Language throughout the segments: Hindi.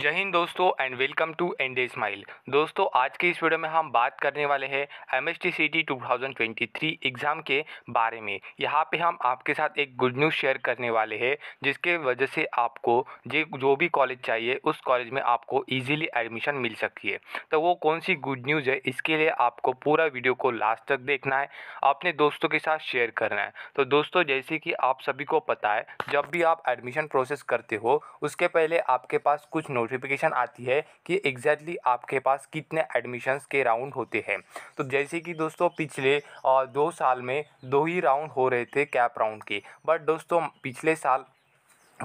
जय हिंद दोस्तों and welcome to and smile दोस्तों आज के इस वीडियो में हम बात करने वाले हैं M S T C T two thousand twenty three exam के बारे में यहाँ पे हम आपके साथ एक गुड न्यूज़ शेयर करने वाले हैं जिसके वजह से आपको जे जो भी कॉलेज चाहिए उस कॉलेज में आपको ईजिली एडमिशन मिल सकती है तो वो कौन सी गुड न्यूज़ है इसके लिए आपको पूरा वीडियो को लास्ट तक देखना है अपने दोस्तों के साथ शेयर करना है तो दोस्तों जैसे कि आप सभी को पता है जब भी आप एडमिशन प्रोसेस करते हो उसके पहले आपके पास कुछ नोट नोटिफिकेशन आती है कि एग्जैक्टली आपके पास कितने एडमिशन्स के राउंड होते हैं तो जैसे कि दोस्तों पिछले दो साल में दो ही राउंड हो रहे थे कैप राउंड के बट दोस्तों पिछले साल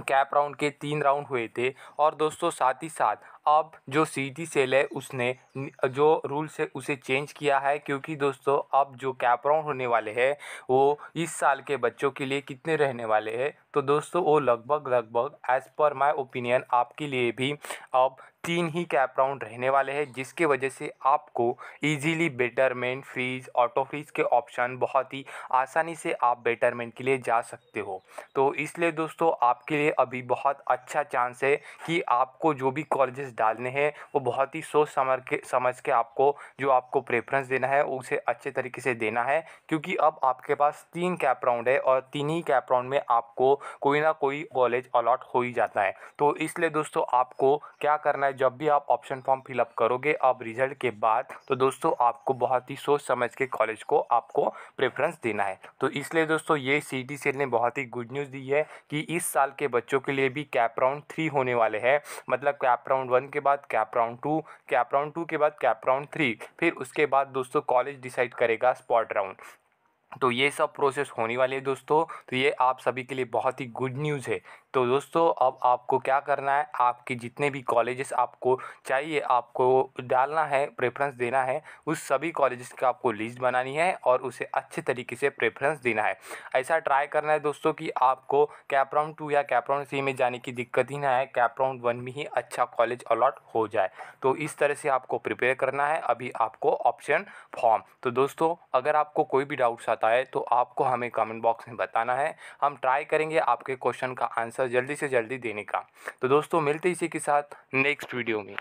कैप राउंड के तीन राउंड हुए थे और दोस्तों साथ ही साथ अब जो सी टी सेल है उसने जो रूल से उसे चेंज किया है क्योंकि दोस्तों अब जो कैप राउंड होने वाले हैं वो इस साल के बच्चों के लिए कितने रहने वाले हैं तो दोस्तों वो लगभग लगभग एज़ पर माई ओपिनियन आपके लिए भी अब तीन ही कैप राउंड रहने वाले हैं जिसके वजह से आपको easily betterment freeze auto freeze के ऑप्शन बहुत ही आसानी से आप बेटरमेंट के लिए जा सकते हो तो इसलिए दोस्तों आपके लिए अभी बहुत अच्छा चांस है कि आपको जो भी कॉलेजेस डालने हैं वो बहुत ही सोच समझ के समझ के आपको जो आपको प्रेफरेंस देना है उसे अच्छे तरीके से देना है क्योंकि अब आपके पास तीन कैप राउंड है और तीन ही कैप राउंड में आपको कोई ना कोई कॉलेज अलॉट हो ही जाता है तो इसलिए दोस्तों आपको क्या करना जब भी आप ऑप्शन फॉर्म फिलअप करोगे अब रिजल्ट के बाद तो दोस्तों आपको बहुत ही सोच समझ के कॉलेज को आपको प्रेफरेंस देना है तो इसलिए दोस्तों ये सी सेल ने बहुत ही गुड न्यूज़ दी है कि इस साल के बच्चों के लिए भी कैप राउंड थ्री होने वाले हैं मतलब कैप राउंड वन के बाद cap round two cap round two के बाद कैप राउंड थ्री फिर उसके बाद दोस्तों कॉलेज डिसाइड करेगा स्पॉट राउंड तो ये सब प्रोसेस होने वाली है दोस्तों तो ये आप सभी के लिए बहुत ही गुड न्यूज़ है तो दोस्तों अब आपको क्या करना है आपके जितने भी कॉलेजेस आपको चाहिए आपको डालना है प्रेफरेंस देना है उस सभी कॉलेजेस का आपको लिस्ट बनानी है और उसे अच्छे तरीके से प्रेफरेंस देना है ऐसा ट्राई करना है दोस्तों कि आपको कैपराउंड टू या कैपराउंड सी में जाने की दिक्कत ही ना है कैपराउंड वन में ही अच्छा कॉलेज अलॉट हो जाए तो इस तरह से आपको प्रिपेयर करना है अभी आपको ऑप्शन फॉर्म तो दोस्तों अगर आपको कोई भी डाउट्स आता है तो आपको हमें कमेंट बॉक्स में बताना है हम ट्राई करेंगे आपके क्वेश्चन का आंसर आंसर जल्दी से जल्दी देने का तो दोस्तों मिलते इसी के साथ नेक्स्ट वीडियो में